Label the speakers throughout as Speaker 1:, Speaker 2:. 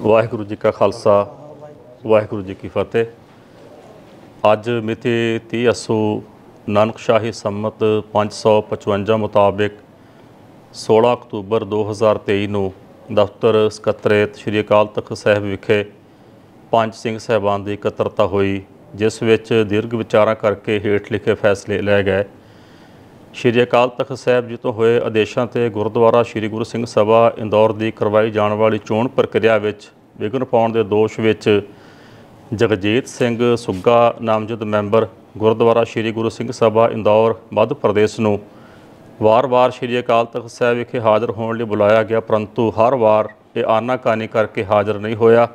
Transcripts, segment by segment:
Speaker 1: ਵਾਹਿਗੁਰੂ ਜੀ ਕਾ ਖਾਲਸਾ ਵਾਹਿਗੁਰੂ ਜੀ ਕੀ ਫਤਿਹ ਅੱਜ ਮਿਤੀ 30 ਅਸੂ ਨਾਨਕਸ਼ਾਹੀ ਸੰਮਤ 555 ਮੁਤਾਬਕ 16 ਅਕਤੂਬਰ 2023 ਨੂੰ ਦਫ਼ਤਰ ਸਕੱਤਰੇਤ ਸ਼੍ਰੀ ਅਕਾਲ ਤਖਤ ਸਾਹਿਬ ਵਿਖੇ ਪੰਜ ਸਿੰਘ ਸਹਿਬਾਨ ਦੀ ਇਕੱਤਰਤਾ ਹੋਈ ਜਿਸ ਵਿੱਚ ਦੀਰਘ ਵਿਚਾਰਾਂ ਕਰਕੇ ਹੇਠ ਲਿਖੇ ਫੈਸਲੇ ਲਏ ਗਏ ਸ਼੍ਰੀ ਅਕਾਲ ਤਖਤ ਸਾਹਿਬ ਜੀ ਤੋਂ ਹੋਏ ਆਦੇਸ਼ਾਂ ਤੇ ਗੁਰਦੁਆਰਾ ਸ਼੍ਰੀ ਗੁਰੂ ਸਿੰਘ ਸਭਾ ਇੰਦੌਰ ਦੀ ਕਰਵਾਈ ਜਾਣ ਵਾਲੀ ਚੋਣ ਪ੍ਰਕਿਰਿਆ ਵਿੱਚ ਵਿਘਨ ਪਾਉਣ ਦੇ ਦੋਸ਼ ਵਿੱਚ ਜਗਜੀਤ ਸਿੰਘ ਸੁੱਗਾ ਨਾਮਜ਼ਦ ਮੈਂਬਰ ਗੁਰਦੁਆਰਾ ਸ਼੍ਰੀ ਗੁਰੂ ਸਿੰਘ ਸਭਾ ਇੰਦੌਰ ਮੱਧ ਪ੍ਰਦੇਸ਼ ਨੂੰ ਵਾਰ-ਵਾਰ ਸ਼੍ਰੀ ਅਕਾਲ ਤਖਤ ਸਾਹਿਬ ਵਿਖੇ ਹਾਜ਼ਰ ਹੋਣ ਲਈ ਬੁਲਾਇਆ ਗਿਆ ਪਰੰਤੂ ਹਰ ਵਾਰ ਇਹ ਆਨਾਕਾਨੀ ਕਰਕੇ ਹਾਜ਼ਰ ਨਹੀਂ ਹੋਇਆ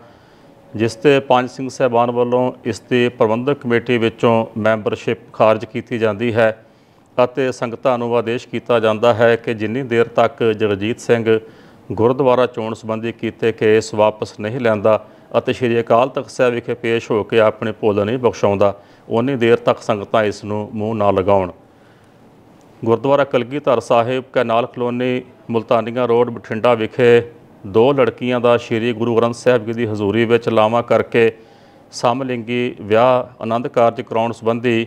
Speaker 1: ਜਿਸ ਤੇ ਪੰਜ ਸਿੰਘ ਸਹਿਬਾਨ ਵੱਲੋਂ ਇਸ ਤੇ ਪ੍ਰਬੰਧਕ ਕਮੇਟੀ ਵਿੱਚੋਂ ਮੈਂਬਰਸ਼ਿਪ ਖਾਰਜ ਕੀਤੀ ਜਾਂਦੀ ਹੈ ਅਤੇ ਸੰਗਤਾਂ ਨੂੰ ਆਦੇਸ਼ ਕੀਤਾ ਜਾਂਦਾ ਹੈ ਕਿ ਜਿੰਨੀ ਦੇਰ ਤੱਕ ਜਗਜੀਤ ਸਿੰਘ ਗੁਰਦੁਆਰਾ ਚੋਣ ਸੰਬੰਧੀ ਕੀਤੇ ਕੇਸ ਵਾਪਸ ਨਹੀਂ ਲੈਂਦਾ ਅਤੇ ਸ਼੍ਰੀ ਅਕਾਲ ਤਖਤ ਸਾਹਿਬ ਵਿਖੇ ਪੇਸ਼ ਹੋ ਕੇ ਆਪਣੇ ਭੁੱਲ ਨਹੀਂ ਬਖਸ਼ਾਉਂਦਾ ਉਨੀ ਦੇਰ ਤੱਕ ਸੰਗਤਾਂ ਇਸ ਨੂੰ ਮੂੰਹ ਨਾ ਲਗਾਉਣ Gurdwara Kalgidhar Sahib canal colony ਮਲਤਾਨੀਆਂ road Bathinda ਵਿਖੇ ਦੋ ਲੜਕੀਆਂ ਦਾ ਸ਼੍ਰੀ ਗੁਰੂ ਗ੍ਰੰਥ ਸਾਹਿਬ ਜੀ ਦੀ ਹਜ਼ੂਰੀ ਵਿੱਚ ਲਾਵਾ ਕਰਕੇ ਸਮਲਿੰਗੀ ਵਿਆਹ ਆਨੰਦ ਕਾਰਜ ਕਰਾਉਣ ਸੰਬੰਧੀ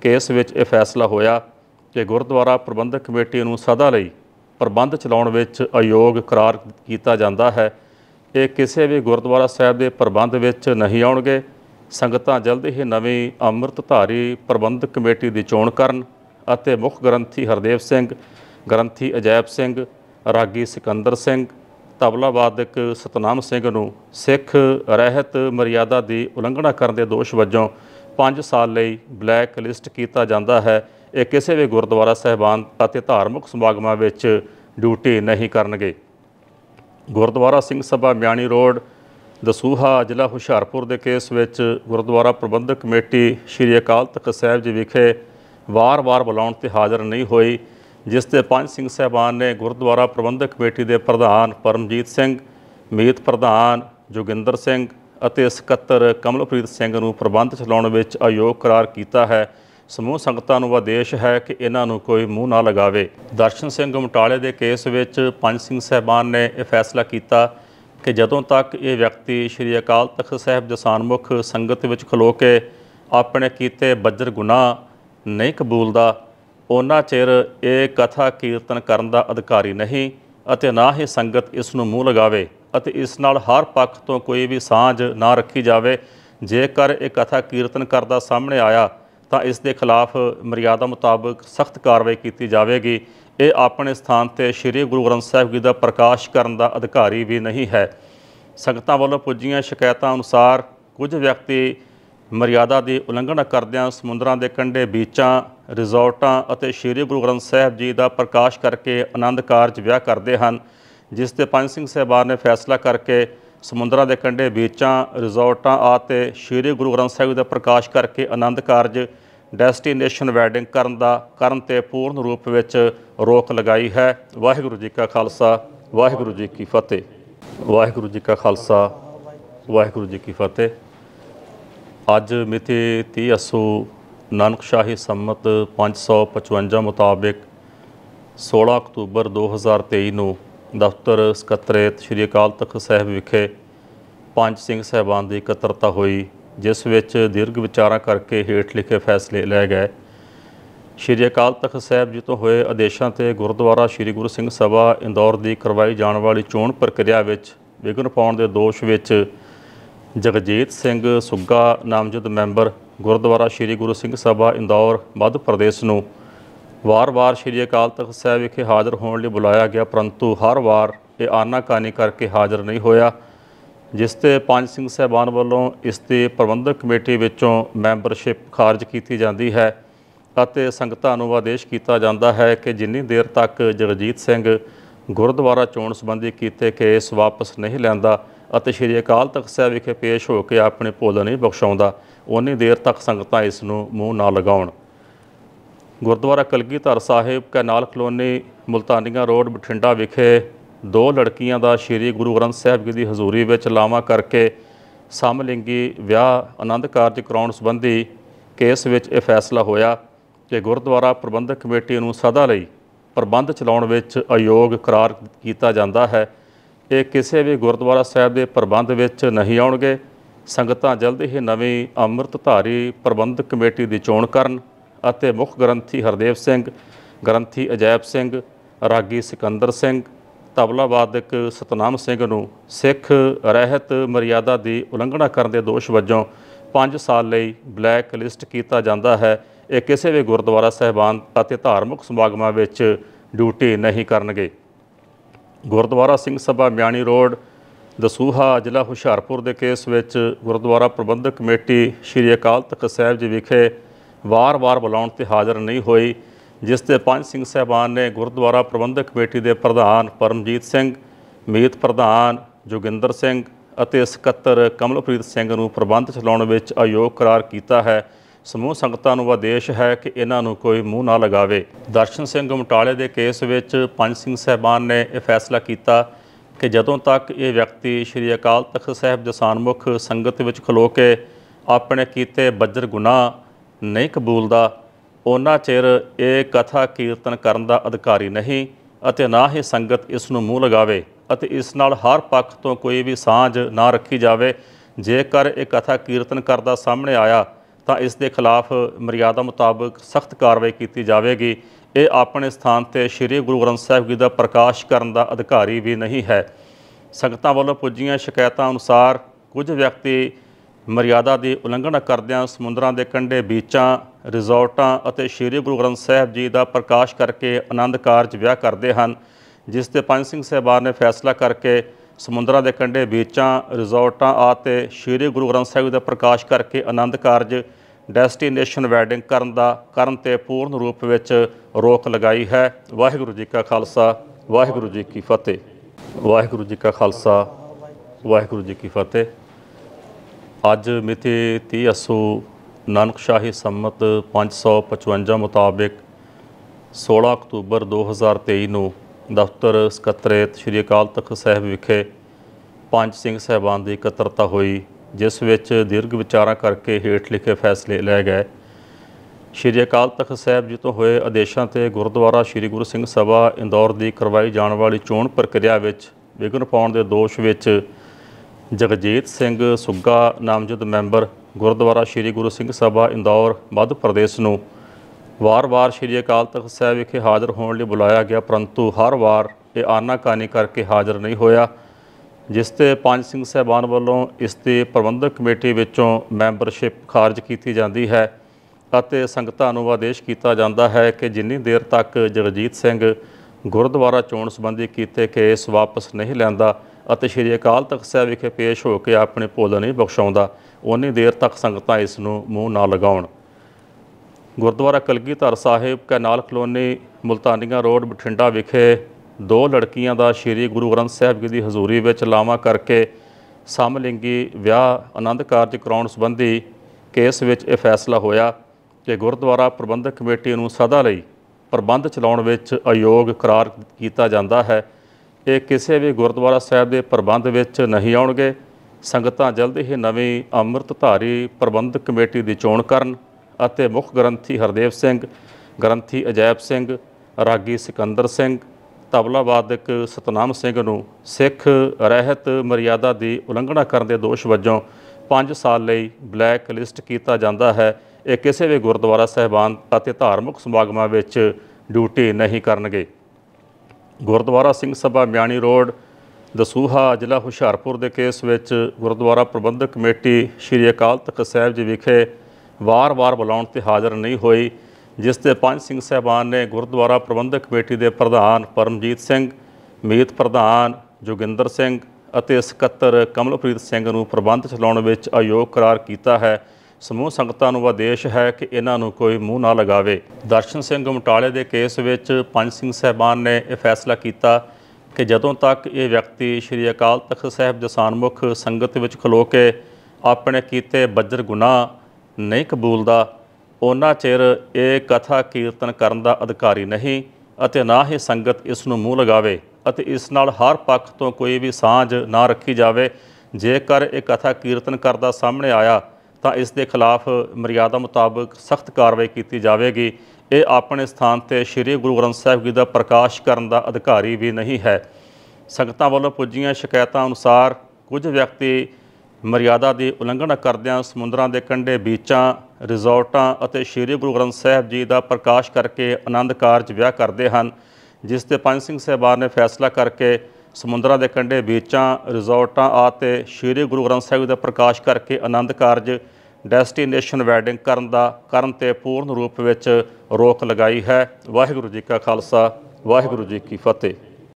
Speaker 1: ਕੇਸ ਵਿੱਚ ਇਹ ਫੈਸਲਾ ਹੋਇਆ ਕਿ ਗੁਰਦੁਆਰਾ ਪ੍ਰਬੰਧਕ ਕਮੇਟੀ ਨੂੰ ਸਦਾ ਲਈ ਪ੍ਰਬੰਧ ਚਲਾਉਣ ਵਿੱਚ ਅਯੋਗ ਕਰਾਰ ਕੀਤਾ ਜਾਂਦਾ ਹੈ ਇਹ ਕਿਸੇ ਵੀ ਗੁਰਦੁਆਰਾ ਸਾਹਿਬ ਦੇ ਪ੍ਰਬੰਧ ਵਿੱਚ ਨਹੀਂ ਆਉਣਗੇ ਸੰਗਤਾਂ ਜਲਦ ਹੀ ਨਵੀਂ ਅੰਮ੍ਰਿਤਧਾਰੀ ਪ੍ਰਬੰਧਕ ਕਮੇਟੀ ਦੀ ਚੋਣ ਕਰਨ ਅਤੇ ਮੁੱਖ ਗ੍ਰੰਥੀ ਹਰਦੇਵ ਸਿੰਘ ਗ੍ਰੰਥੀ ਅਜੈਬ ਸਿੰਘ ਰਾਗੀ ਸਿਕੰਦਰ ਸਿੰਘ ਤਬਲਾ ਵਾਦਕ ਸਤਨਾਮ ਸਿੰਘ ਨੂੰ ਸਿੱਖ ਰਹਿਤ ਮਰਿਆਦਾ ਦੀ ਉਲੰਘਣਾ ਕਰਨ ਦੇ ਦੋਸ਼ ਵਜੋਂ 5 ਸਾਲ ਲਈ ਬਲੈਕ ਲਿਸਟ ਕੀਤਾ ਜਾਂਦਾ ਹੈ ਇਹ ਕਿਸੇ ਵੀ ਗੁਰਦੁਆਰਾ ਸਹਿਬਾਨ ਅਤੇ ਧਾਰਮਿਕ ਸਮਾਗਮਾਂ ਵਿੱਚ ਡਿਊਟੀ ਨਹੀਂ ਕਰਨਗੇ ਗੁਰਦੁਆਰਾ ਸਿੰਘ ਸਭਾ ਮਿਆਣੀ ਰੋਡ ਦਸੂਹਾ ਜ਼ਿਲ੍ਹਾ ਹੁਸ਼ਿਆਰਪੁਰ ਦੇ ਕੇਸ ਵਿੱਚ ਗੁਰਦੁਆਰਾ ਪ੍ਰਬੰਧਕ ਕਮੇਟੀ ਸ਼੍ਰੀ ਅਕਾਲ ਤਖਤ ਸਾਹਿਬ ਜੀ ਵਿਖੇ ਵਾਰ-ਵਾਰ ਬੁਲਾਉਣ ਤੇ ਹਾਜ਼ਰ ਨਹੀਂ ਹੋਈ ਜਿਸ ਤੇ ਪੰਜ ਸਿੰਘ ਸਹਿਬਾਨ ਨੇ ਗੁਰਦੁਆਰਾ ਪ੍ਰਬੰਧਕ ਕਮੇਟੀ ਦੇ ਪ੍ਰਧਾਨ ਪਰਮਜੀਤ ਸਿੰਘ ਮੀਤ ਪ੍ਰਧਾਨ ਜੋਗਿੰਦਰ ਸਿੰਘ ਅਤੇ ਸਕੱਤਰ ਕਮਲਪ੍ਰੀਤ ਸਿੰਘ ਨੂੰ ਪ੍ਰਬੰਧ ਚਲਾਉਣ ਵਿੱਚ ਅਯੋਗ ਕਰਾਰ ਕੀਤਾ ਹੈ ਸਮੂਹ ਸੰਗਤਾਂ ਨੂੰ ਆਦੇਸ਼ ਹੈ ਕਿ ਇਹਨਾਂ ਨੂੰ ਕੋਈ ਮੂੰਹ ਨਾ ਲਗਾਵੇ ਦਰਸ਼ਨ ਸਿੰਘ ਮਟਾਲੇ ਦੇ ਕੇਸ ਵਿੱਚ ਪੰਜ ਸਿੰਘ ਸਹਿਬਾਨ ਨੇ ਇਹ ਫੈਸਲਾ ਕੀਤਾ ਕਿ ਜਦੋਂ ਤੱਕ ਇਹ ਵਿਅਕਤੀ ਸ਼੍ਰੀ ਅਕਾਲ ਤਖਤ ਸਾਹਿਬ ਦਸਾਨਮੁਖ ਸੰਗਤ ਵਿੱਚ ਖਲੋ ਕੇ ਆਪਣੇ ਕੀਤੇ ਬੱਜਰ ਗੁਨਾਹ ਨਹੀਂ ਕਬੂਲਦਾ ਉਹਨਾਂ ਚਿਰ ਇਹ ਕਥਾ ਕੀਰਤਨ ਕਰਨ ਦਾ ਅਧਿਕਾਰੀ ਨਹੀਂ ਅਤੇ ਨਾ ਹੀ ਸੰਗਤ ਇਸ ਨੂੰ ਮੂੰਹ ਲਗਾਵੇ ਅਤੇ ਇਸ ਨਾਲ ਹਰ ਪੱਖ ਤੋਂ ਕੋਈ ਵੀ ਸਾਂਝ ਨਾ ਰੱਖੀ ਜਾਵੇ ਜੇਕਰ ਇਹ ਕਥਾ ਕੀਰਤਨ ਕਰਦਾ ਸਾਹਮਣੇ ਆਇਆ ਤਾਂ ਇਸ ਦੇ ਖਿਲਾਫ ਮਰਿਆਦਾ ਮੁਤਾਬਕ ਸਖਤ ਕਾਰਵਾਈ ਕੀਤੀ ਜਾਵੇਗੀ ਇਹ ਆਪਣੇ ਸਥਾਨ ਤੇ ਸ਼੍ਰੀ ਗੁਰੂ ਗ੍ਰੰਥ ਸਾਹਿਬ ਜੀ ਦਾ ਪ੍ਰਕਾਸ਼ ਕਰਨ ਦਾ ਅਧਿਕਾਰੀ ਵੀ ਨਹੀਂ ਹੈ ਸੰਗਤਾਂ ਵੱਲੋਂ ਪੁੱਜੀਆਂ ਸ਼ਿਕਾਇਤਾਂ ਅਨੁਸਾਰ ਕੁਝ ਵਿਅਕਤੀ ਮਰਿਆਦਾ ਦੀ ਉਲੰਘਣਾ ਕਰਦਿਆਂ ਸਮੁੰਦਰਾਂ ਦੇ ਕੰਢੇ ਵਿੱਚਾਂ ਰਿਜ਼ੋਰਟਾਂ ਅਤੇ ਸ਼੍ਰੀ ਗੁਰੂ ਗ੍ਰੰਥ ਸਾਹਿਬ ਜੀ ਦਾ ਪ੍ਰਕਾਸ਼ ਕਰਕੇ ਆਨੰਦ ਕਾਰਜ ਵਿਆਹ ਕਰਦੇ ਹਨ ਜਿਸ ਤੇ ਪੰਜ ਸਿੰਘ ਸਹਿਬਾਰ ਨੇ ਫੈਸਲਾ ਕਰਕੇ ਸਮੁੰਦਰਾਂ ਦੇ ਕੰਢੇ ਵੇਚਾਂ ਰਿਜ਼ੋਰਟਾਂ ਆ ਤੇ ਸ਼੍ਰੀ ਗੁਰੂ ਗ੍ਰੰਥ ਸਾਹਿਬ ਦਾ ਪ੍ਰਕਾਸ਼ ਕਰਕੇ ਆਨੰਦ ਕਾਰਜ ਡੈਸਟੀਨੇਸ਼ਨ ਵੈਡਿੰਗ ਕਰਨ ਦਾ ਕਰਨ ਤੇ ਪੂਰਨ ਰੂਪ ਵਿੱਚ ਰੋਕ ਲਗਾਈ ਹੈ ਵਾਹਿਗੁਰੂ ਜੀ ਕਾ ਖਾਲਸਾ ਵਾਹਿਗੁਰੂ ਜੀ ਕੀ ਫਤਿਹ ਵਾਹਿਗੁਰੂ ਜੀ ਕਾ ਖਾਲਸਾ ਵਾਹਿਗੁਰੂ ਜੀ ਕੀ ਫਤਿਹ ਅੱਜ ਮਿਤੀ 30 ਅਸੂ ਨਾਨਕਸ਼ਾਹੀ ਸੰਮਤ 555 ਮੁਤਾਬਕ 16 ਅਕਤੂਬਰ 2023 ਨੂੰ ਦਫ਼ਤਰ ਸਕੱਤਰੇਤ ਸ਼੍ਰੀ ਅਕਾਲ ਤਖਤ ਸਾਹਿਬ ਵਿਖੇ ਪੰਜ ਸਿੰਘ ਸਹਿਬਾਨ ਦੀ ਇਕੱਤਰਤਾ ਹੋਈ ਜਿਸ ਵਿੱਚ ਦੀਰਗ ਵਿਚਾਰਾਂ ਕਰਕੇ ਹੇਠ ਲਿਖੇ ਫੈਸਲੇ ਲਏ ਗਏ ਸ਼੍ਰੀ ਅਕਾਲ ਤਖਤ ਸਾਹਿਬ ਜੀ ਤੋਂ ਹੋਏ ਆਦੇਸ਼ਾਂ ਤੇ ਗੁਰਦੁਆਰਾ ਸ਼੍ਰੀ ਗੁਰੂ ਸਿੰਘ ਸਭਾ ਇੰਦੌਰ ਦੀ ਕਰਵਾਈ ਜਾਣ ਵਾਲੀ ਚੋਣ ਪ੍ਰਕਿਰਿਆ ਵਿੱਚ ਵਿਗਨ ਪਾਉਣ ਦੇ ਦੋਸ਼ ਵਿੱਚ ਜਗਜੀਤ ਸਿੰਘ ਸੁੱਗਾ ਨਾਮਜ਼ਦ ਮੈਂਬਰ ਗੁਰਦੁਆਰਾ ਸ਼੍ਰੀ ਗੁਰੂ ਸਿੰਘ ਸਭਾ ਇੰਦੌਰ ਮੱਧ ਪ੍ਰਦੇਸ਼ ਨੂੰ ਵਾਰ-ਵਾਰ ਸ੍ਰੀ ਅਕਾਲ ਤਖਤ ਸਾਹਿਬ ਵਿਖੇ ਹਾਜ਼ਰ ਹੋਣ ਲਈ ਬੁਲਾਇਆ ਗਿਆ ਪਰੰਤੂ ਹਰ ਵਾਰ ਇਹ ਆਨਾਕਾਨੀ ਕਰਕੇ ਹਾਜ਼ਰ ਨਹੀਂ ਹੋਇਆ ਜਿਸ ਤੇ ਪੰਜ ਸਿੰਘ ਸਹਿਬਾਨ ਵੱਲੋਂ ਇਸ ਤੇ ਪ੍ਰਬੰਧਕ ਕਮੇਟੀ ਵਿੱਚੋਂ ਮੈਂਬਰਸ਼ਿਪ ਖਾਰਜ ਕੀਤੀ ਜਾਂਦੀ ਹੈ ਅਤੇ ਸੰਗਤਾਂ ਨੂੰ ਆਦੇਸ਼ ਕੀਤਾ ਜਾਂਦਾ ਹੈ ਕਿ ਜਿੰਨੀ ਦੇਰ ਤੱਕ ਜਗਜੀਤ ਸਿੰਘ ਗੁਰਦੁਆਰਾ ਚੋਣ ਸੰਬੰਧੀ ਕੀਤੇ ਕੇਸ ਵਾਪਸ ਨਹੀਂ ਲੈਂਦਾ ਅਤੇ ਸ਼੍ਰੀ ਅਕਾਲ ਤਖਤ ਸਾਹਿਬ ਵਿਖੇ ਪੇਸ਼ ਹੋ ਕੇ ਆਪਣੇ ਭੁੱਲ ਨਹੀਂ ਬਖਸ਼ਾਉਂਦਾ ਉਨੀ ਦੇਰ ਤੱਕ ਸੰਗਤਾਂ ਇਸ ਨੂੰ ਮੂੰਹ ਨਾ ਲਗਾਉਣ Gurdwara Kalgidhar Sahib canal colony ਮਲਤਾਨੀਆਂ road Bathinda ਵਿਖੇ ਦੋ ਲੜਕੀਆਂ ਦਾ ਸ਼੍ਰੀ ਗੁਰੂ ਗ੍ਰੰਥ ਸਾਹਿਬ ਜੀ ਦੀ ਹਜ਼ੂਰੀ ਵਿੱਚ ਲਾਵਾ ਕਰਕੇ ਸਮਲਿੰਗੀ ਵਿਆਹ ਆਨੰਦ ਕਾਰਜ ਕਰਾਉਣ ਸੰਬੰਧੀ ਕੇਸ ਵਿੱਚ ਇਹ ਫੈਸਲਾ ਹੋਇਆ ਕਿ ਗੁਰਦੁਆਰਾ ਪ੍ਰਬੰਧਕ ਕਮੇਟੀ ਨੂੰ ਸਦਾ ਲਈ ਪ੍ਰਬੰਧ ਚਲਾਉਣ ਵਿੱਚ ਅਯੋਗ ਕਰਾਰ ਕੀਤਾ ਜਾਂਦਾ ਹੈ ਇਹ ਕਿਸੇ ਵੀ ਗੁਰਦੁਆਰਾ ਸਾਹਿਬ ਦੇ ਪ੍ਰਬੰਧ ਵਿੱਚ ਨਹੀਂ ਆਉਣਗੇ ਸੰਗਤਾਂ ਜਲਦ ਹੀ ਨਵੀਂ ਅੰਮ੍ਰਿਤਧਾਰੀ ਪ੍ਰਬੰਧਕ ਕਮੇਟੀ ਦੀ ਚੋਣ ਕਰਨ ਅਤੇ ਮੁੱਖ ਗ੍ਰੰਥੀ ਹਰਦੇਵ ਸਿੰਘ ਗ੍ਰੰਥੀ ਅਜੈਬ ਸਿੰਘ ਰਾਗੀ ਸਿਕੰਦਰ ਸਿੰਘ ਤਬਲਾ ਵਾਦਕ ਸਤਨਾਮ ਸਿੰਘ ਨੂੰ ਸਿੱਖ ਰਹਿਤ ਮਰਿਆਦਾ ਦੀ ਉਲੰਘਣਾ ਕਰਨ ਦੇ ਦੋਸ਼ ਵਜੋਂ 5 ਸਾਲ ਲਈ ਬਲੈਕ ਲਿਸਟ ਕੀਤਾ ਜਾਂਦਾ ਹੈ ਇਹ ਕਿਸੇ ਵੀ ਗੁਰਦੁਆਰਾ ਸਹਿਬਾਨ ਅਤੇ ਧਾਰਮਿਕ ਸਮਾਗਮਾਂ ਵਿੱਚ ਡਿਊਟੀ ਨਹੀਂ ਕਰਨਗੇ ਗੁਰਦੁਆਰਾ ਸਿੰਘ ਸਭਾ ਮਿਆਣੀ ਰੋਡ ਦਸੂਹਾ ਜ਼ਿਲ੍ਹਾ ਹੁਸ਼ਿਆਰਪੁਰ ਦੇ ਕੇਸ ਵਿੱਚ ਗੁਰਦੁਆਰਾ ਪ੍ਰਬੰਧਕ ਕਮੇਟੀ ਸ਼੍ਰੀ ਅਕਾਲ ਤਖਤ ਸਾਹਿਬ ਜੀ ਵਿਖੇ ਵਾਰ-ਵਾਰ ਬੁਲਾਉਣ ਤੇ ਹਾਜ਼ਰ ਨਹੀਂ ਹੋਈ ਜਿਸ ਤੇ ਪੰਜ ਸਿੰਘ ਸਹਿਬਾਨ ਨੇ ਗੁਰਦੁਆਰਾ ਪ੍ਰਬੰਧਕ ਕਮੇਟੀ ਦੇ ਪ੍ਰਧਾਨ ਪਰਮਜੀਤ ਸਿੰਘ ਮੀਤ ਪ੍ਰਧਾਨ ਜੋਗਿੰਦਰ ਸਿੰਘ ਅਤੇ ਸਕੱਤਰ ਕਮਲਪ੍ਰੀਤ ਸਿੰਘ ਨੂੰ ਪ੍ਰਬੰਧ ਚਲਾਉਣ ਵਿੱਚ ਅਯੋਗ ਕਰਾਰ ਕੀਤਾ ਹੈ ਸਮੂਹ ਸੰਗਤਾਂ ਨੂੰ ਆਦੇਸ਼ ਹੈ ਕਿ ਇਹਨਾਂ ਨੂੰ ਕੋਈ ਮੂੰਹ ਨਾ ਲਗਾਵੇ ਦਰਸ਼ਨ ਸਿੰਘ ਮਟਾਲੇ ਦੇ ਕੇਸ ਵਿੱਚ ਪੰਜ ਸਿੰਘ ਸਹਿਬਾਨ ਨੇ ਇਹ ਫੈਸਲਾ ਕੀਤਾ ਕਿ ਜਦੋਂ ਤੱਕ ਇਹ ਵਿਅਕਤੀ ਸ਼੍ਰੀ ਅਕਾਲ ਤਖਤ ਸਾਹਿਬ ਜਸਾਨਮੁਖ ਸੰਗਤ ਵਿੱਚ ਖਲੋ ਕੇ ਆਪਣੇ ਕੀਤੇ ਬੱਜਰ ਗੁਨਾਹ ਨਹੀਂ ਕਬੂਲਦਾ ਉਹਨਾਂ ਚਿਰ ਇਹ ਕਥਾ ਕੀਰਤਨ ਕਰਨ ਦਾ ਅਧਿਕਾਰੀ ਨਹੀਂ ਅਤੇ ਨਾ ਹੀ ਸੰਗਤ ਇਸ ਨੂੰ ਮੂੰਹ ਲਗਾਵੇ ਅਤੇ ਇਸ ਨਾਲ ਹਰ ਪੱਖ ਤੋਂ ਕੋਈ ਵੀ ਸਾਂਝ ਨਾ ਰੱਖੀ ਜਾਵੇ ਜੇਕਰ ਇਹ ਕਥਾ ਕੀਰਤਨ ਕਰਦਾ ਸਾਹਮਣੇ ਆਇਆ ਤਾਂ ਇਸ ਦੇ ਖਿਲਾਫ ਮਰਿਆਦਾ ਮੁਤਾਬਕ ਸਖਤ ਕਾਰਵਾਈ ਕੀਤੀ ਜਾਵੇਗੀ ਇਹ ਆਪਣੇ ਸਥਾਨ ਤੇ ਸ੍ਰੀ ਗੁਰੂ ਗ੍ਰੰਥ ਸਾਹਿਬ ਜੀ ਦਾ ਪ੍ਰਕਾਸ਼ ਕਰਨ ਦਾ ਅਧਿਕਾਰੀ ਵੀ ਨਹੀਂ ਹੈ ਸੰਗਤਾਂ ਵੱਲੋਂ ਪੁੱਜੀਆਂ ਸ਼ਿਕਾਇਤਾਂ ਅਨੁਸਾਰ ਕੁਝ ਵਿਅਕਤੀ ਮਰਿਆਦਾ ਦੀ ਉਲੰਘਣਾ ਕਰਦਿਆਂ ਸਮੁੰਦਰਾਂ ਦੇ ਕੰਢੇ ਬੀਚਾਂ ਰਿਜ਼ੋਰਟਾਂ ਅਤੇ ਸ਼੍ਰੀ ਗੁਰੂ ਗ੍ਰੰਥ ਸਾਹਿਬ ਜੀ ਦਾ ਪ੍ਰਕਾਸ਼ ਕਰਕੇ ਆਨੰਦ ਕਾਰਜ ਵਿਆਹ ਕਰਦੇ ਹਨ ਜਿਸ ਤੇ ਪੰਜ ਸਿੰਘ ਸਹਿਬਾਨ ਨੇ ਫੈਸਲਾ ਕਰਕੇ ਸਮੁੰਦਰਾਂ ਦੇ ਕੰਢੇ ਬੀਚਾਂ ਰਿਜ਼ੋਰਟਾਂ ਤੇ ਸ਼੍ਰੀ ਗੁਰੂ ਗ੍ਰੰਥ ਸਾਹਿਬ ਜੀ ਦਾ ਪ੍ਰਕਾਸ਼ ਕਰਕੇ ਆਨੰਦ ਕਾਰਜ ਡੈਸਟੀਨੇਸ਼ਨ ਵੈਡਿੰਗ ਕਰਨ ਦਾ ਕਰਨ ਤੇ ਪੂਰਨ ਰੂਪ ਵਿੱਚ ਰੋਕ ਲਗਾਈ ਹੈ ਵਾਹਿਗੁਰੂ ਜੀ ਕਾ ਖਾਲਸਾ ਵਾਹਿਗੁਰੂ ਜੀ ਕੀ ਫਤਿਹ ਵਾਹਿਗੁਰੂ ਜੀ ਕਾ ਖਾਲਸਾ ਵਾਹਿਗੁਰੂ ਜੀ ਕੀ ਫਤਿਹ ਅੱਜ ਮਿਤੀ 30 ਨਾਨਕਸ਼ਾਹੀ ਸੰਮਤ 555 ਮੁਤਾਬਕ 16 ਅਕਤੂਬਰ 2023 ਨੂੰ ਦਫ਼ਤਰ ਸਕੱਤਰੇਤ ਸ਼੍ਰੀ ਅਕਾਲ ਤਖਤ ਸਾਹਿਬ ਵਿਖੇ ਪੰਜ ਸਿੰਘ ਸਹਿਬਾਨ ਦੀ ਇਕੱਤਰਤਾ ਹੋਈ ਜਿਸ ਵਿੱਚ ਦੀਰਘ ਵਿਚਾਰਾਂ ਕਰਕੇ ਹੇਠ ਲਿਖੇ ਫੈਸਲੇ ਲਏ ਗਏ ਸ਼੍ਰੀ ਅਕਾਲ ਤਖਤ ਸਾਹਿਬ ਜੀ ਤੋਂ ਹੋਏ ਆਦੇਸ਼ਾਂ ਤੇ ਗੁਰਦੁਆਰਾ ਸ਼੍ਰੀ ਗੁਰੂ ਸਿੰਘ ਸਭਾ ਇੰਦੌਰ ਦੀ ਕਰਵਾਈ ਜਾਣ ਵਾਲੀ ਚੋਣ ਪ੍ਰਕਿਰਿਆ ਵਿੱਚ ਵਿਗਨ ਪਾਉਣ ਦੇ ਦੋਸ਼ ਵਿੱਚ ਜਗਜੀਤ ਸਿੰਘ ਸੁੱਗਾ ਨਾਮਜ਼ਦ ਮੈਂਬਰ ਗੁਰਦੁਆਰਾ ਸ੍ਰੀ ਗੁਰੂ ਸਿੰਘ ਸਭਾ ਇੰਦੌਰ ਮੱਧ ਪ੍ਰਦੇਸ਼ ਨੂੰ ਵਾਰ-ਵਾਰ ਸ੍ਰੀ ਅਕਾਲ ਤਖਤ ਸਾਹਿਬ ਵਿਖੇ ਹਾਜ਼ਰ ਹੋਣ ਲਈ ਬੁਲਾਇਆ ਗਿਆ ਪਰੰਤੂ ਹਰ ਵਾਰ ਇਹ ਆਨਾਕਾਨੀ ਕਰਕੇ ਹਾਜ਼ਰ ਨਹੀਂ ਹੋਇਆ ਜਿਸ ਤੇ ਪੰਜ ਸਿੰਘ ਸਹਿਬਾਨ ਵੱਲੋਂ ਇਸ ਤੇ ਪ੍ਰਬੰਧਕ ਕਮੇਟੀ ਵਿੱਚੋਂ ਮੈਂਬਰਸ਼ਿਪ ਖਾਰਜ ਕੀਤੀ ਜਾਂਦੀ ਹੈ ਅਤੇ ਸੰਗਤਾਂ ਨੂੰ ਆਦੇਸ਼ ਕੀਤਾ ਜਾਂਦਾ ਹੈ ਕਿ ਜਿੰਨੀ ਦੇਰ ਤੱਕ ਜਗਜੀਤ ਸਿੰਘ ਗੁਰਦੁਆਰਾ ਚੋਣ ਸੰਬੰਧੀ ਕੀਤੇ ਕੇਸ ਵਾਪਸ ਨਹੀਂ ਲੈਂਦਾ ਅਤੇ ਸ਼੍ਰੀ ਅਕਾਲ ਤਖਤ ਸਾਹਿਬ ਵਿਖੇ ਪੇਸ਼ ਹੋ ਕੇ ਆਪਣੇ ਭੁੱਲ ਨਹੀਂ ਬਖਸ਼ਾਉਂਦਾ ਉਨੀ ਦੇਰ ਤੱਕ ਸੰਗਤਾਂ ਇਸ ਨੂੰ ਮੂੰਹ ਨਾ ਲਗਾਉਣ Gurdwara Kalgidhar Sahib canal colony ਮਲਤਾਨੀਆਂ road Bathinda ਵਿਖੇ ਦੋ ਲੜਕੀਆਂ ਦਾ ਸ਼੍ਰੀ ਗੁਰੂ ਗ੍ਰੰਥ ਸਾਹਿਬ ਜੀ ਦੀ ਹਜ਼ੂਰੀ ਵਿੱਚ ਲਾਵਾ ਕਰਕੇ ਸਮਲਿੰਗੀ ਵਿਆਹ ਆਨੰਦ ਕਾਰਜ ਕਰਾਉਣ ਸੰਬੰਧੀ ਕੇਸ ਵਿੱਚ ਇਹ ਫੈਸਲਾ ਹੋਇਆ ਕਿ ਗੁਰਦੁਆਰਾ ਪ੍ਰਬੰਧਕ ਕਮੇਟੀ ਨੂੰ ਸਦਾ ਲਈ ਪ੍ਰਬੰਧ ਚਲਾਉਣ ਵਿੱਚ ਅਯੋਗ ਕਰਾਰ ਕੀਤਾ ਜਾਂਦਾ ਹੈ ਇਹ ਕਿਸੇ ਵੀ ਗੁਰਦੁਆਰਾ ਸਾਹਿਬ ਦੇ ਪ੍ਰਬੰਧ ਵਿੱਚ ਨਹੀਂ ਆਉਣਗੇ ਸੰਗਤਾਂ ਜਲਦ ਹੀ ਨਵੀਂ ਅੰਮ੍ਰਿਤਧਾਰੀ ਪ੍ਰਬੰਧਕ ਕਮੇਟੀ ਦੀ ਚੋਣ ਕਰਨ ਅਤੇ ਮੁੱਖ ਗ੍ਰੰਥੀ ਹਰਦੇਵ ਸਿੰਘ ਗ੍ਰੰਥੀ ਅਜੈਬ ਸਿੰਘ ਰਾਗੀ ਸਿਕੰਦਰ ਸਿੰਘ ਤਬਲਾ ਵਾਦਕ ਸਤਨਾਮ ਸਿੰਘ ਨੂੰ ਸਿੱਖ ਰਹਿਤ ਮਰਿਆਦਾ ਦੀ ਉਲੰਘਣਾ ਕਰਨ ਦੇ ਦੋਸ਼ ਵਜੋਂ 5 ਸਾਲ ਲਈ ਬਲੈਕ ਲਿਸਟ ਕੀਤਾ ਜਾਂਦਾ ਹੈ ਇਹ ਕਿਸੇ ਵੀ ਗੁਰਦੁਆਰਾ ਸਹਿਬਾਨ ਅਤੇ ਧਾਰਮਿਕ ਸਮਾਗਮਾਂ ਵਿੱਚ ਡਿਊਟੀ ਨਹੀਂ ਕਰਨਗੇ ਗੁਰਦੁਆਰਾ ਸਿੰਘ ਸਭਾ ਮਿਆਣੀ ਰੋਡ ਦਸੂਹਾ ਜ਼ਿਲ੍ਹਾ ਹੁਸ਼ਿਆਰਪੁਰ ਦੇ ਕੇਸ ਵਿੱਚ ਗੁਰਦੁਆਰਾ ਪ੍ਰਬੰਧਕ ਕਮੇਟੀ ਸ਼੍ਰੀ ਅਕਾਲ ਤਖਤ ਸਾਹਿਬ ਜੀ ਵਿਖੇ ਵਾਰ-ਵਾਰ ਬੁਲਾਉਣ ਤੇ ਹਾਜ਼ਰ ਨਹੀਂ ਹੋਈ ਜਿਸ ਤੇ ਪੰਜ ਸਿੰਘ ਸਹਿਬਾਨ ਨੇ ਗੁਰਦੁਆਰਾ ਪ੍ਰਬੰਧਕ ਕਮੇਟੀ ਦੇ ਪ੍ਰਧਾਨ ਪਰਮਜੀਤ ਸਿੰਘ ਮੀਤ ਪ੍ਰਧਾਨ ਜੋਗਿੰਦਰ ਸਿੰਘ ਅਤੇ ਸਕੱਤਰ ਕਮਲਪ੍ਰੀਤ ਸਿੰਘ ਨੂੰ ਪ੍ਰਬੰਧ ਚਲਾਉਣ ਵਿੱਚ ਅਯੋਗ ਕਰਾਰ ਕੀਤਾ ਹੈ ਸਮੂਹ ਸੰਗਤਾਂ ਨੂੰ ਆਦੇਸ਼ ਹੈ ਕਿ ਇਹਨਾਂ ਨੂੰ ਕੋਈ ਮੂੰਹ ਨਾ ਲਗਾਵੇ ਦਰਸ਼ਨ ਸਿੰਘ ਮਟਾਲੇ ਦੇ ਕੇਸ ਵਿੱਚ ਪੰਜ ਸਿੰਘ ਸਹਿਬਾਨ ਨੇ ਇਹ ਫੈਸਲਾ ਕੀਤਾ ਕਿ ਜਦੋਂ ਤੱਕ ਇਹ ਵਿਅਕਤੀ ਸ਼੍ਰੀ ਅਕਾਲ ਤਖਤ ਸਾਹਿਬ ਜਸਾਨਮੁਖ ਸੰਗਤ ਵਿੱਚ ਖਲੋ ਕੇ ਆਪਣੇ ਕੀਤੇ ਬੱਜਰ ਗੁਨਾਹ ਨਹੀਂ ਕਬੂਲਦਾ ਉਹਨਾਂ ਚਿਰ ਇਹ ਕਥਾ ਕੀਰਤਨ ਕਰਨ ਦਾ ਅਧਿਕਾਰੀ ਨਹੀਂ ਅਤੇ ਨਾ ਹੀ ਸੰਗਤ ਇਸ ਨੂੰ ਮੂੰਹ ਲਗਾਵੇ ਅਤੇ ਇਸ ਨਾਲ ਹਰ ਪੱਖ ਤੋਂ ਕੋਈ ਵੀ ਸਾਂਝ ਨਾ ਰੱਖੀ ਜਾਵੇ ਜੇਕਰ ਇਹ ਕਥਾ ਕੀਰਤਨ ਕਰਦਾ ਸਾਹਮਣੇ ਆਇਆ ਤਾਂ ਇਸ ਦੇ ਖਿਲਾਫ ਮਰਿਆਦਾ ਮੁਤਾਬਕ ਸਖਤ ਕਾਰਵਾਈ ਕੀਤੀ ਜਾਵੇਗੀ ਇਹ ਆਪਣੇ ਸਥਾਨ ਤੇ ਸ਼੍ਰੀ ਗੁਰੂ ਗ੍ਰੰਥ ਸਾਹਿਬ ਜੀ ਦਾ ਪ੍ਰਕਾਸ਼ ਕਰਨ ਦਾ ਅਧਿਕਾਰੀ ਵੀ ਨਹੀਂ ਹੈ ਸੰਗਤਾਂ ਵੱਲੋਂ ਪੁੱਜੀਆਂ ਸ਼ਿਕਾਇਤਾਂ ਅਨੁਸਾਰ ਕੁਝ ਵਿਅਕਤੀ ਮਰਿਆਦਾ ਦੀ ਉਲੰਘਣਾ ਕਰਦਿਆਂ ਸਮੁੰਦਰਾਂ ਦੇ ਕੰਢੇ ਵਿਚਾਂ ਰਿਜ਼ੋਰਟਾਂ ਅਤੇ ਸ਼੍ਰੀ ਗੁਰੂ ਗ੍ਰੰਥ ਸਾਹਿਬ ਜੀ ਦਾ ਪ੍ਰਕਾਸ਼ ਕਰਕੇ ਆਨੰਦ ਕਾਰਜ ਵਿਆਹ ਕਰਦੇ ਹਨ ਜਿਸ ਤੇ ਪੰਜ ਸਿੰਘ ਸਹਿਬਾਨ ਨੇ ਫੈਸਲਾ ਕਰਕੇ ਸਮੁੰਦਰਾਂ ਦੇ ਕੰਢੇ ਵੇਚਾਂ ਰਿਜ਼ੋਰਟਾਂ ਆ ਤੇ ਸ਼ੇਰੇ ਗੁਰੂ ਗ੍ਰੰਥ ਸਾਹਿਬ ਦਾ ਪ੍ਰਕਾਸ਼ ਕਰਕੇ ਆਨੰਦ ਕਾਰਜ ਡੈਸਟੀਨੇਸ਼ਨ ਵੈਡਿੰਗ ਕਰਨ ਦਾ ਕਰਨ ਤੇ ਪੂਰਨ ਰੂਪ ਵਿੱਚ ਰੋਕ ਲਗਾਈ ਹੈ ਵਾਹਿਗੁਰੂ ਜੀ ਕਾ ਖਾਲਸਾ ਵਾਹਿਗੁਰੂ ਜੀ ਕੀ ਫਤਿਹ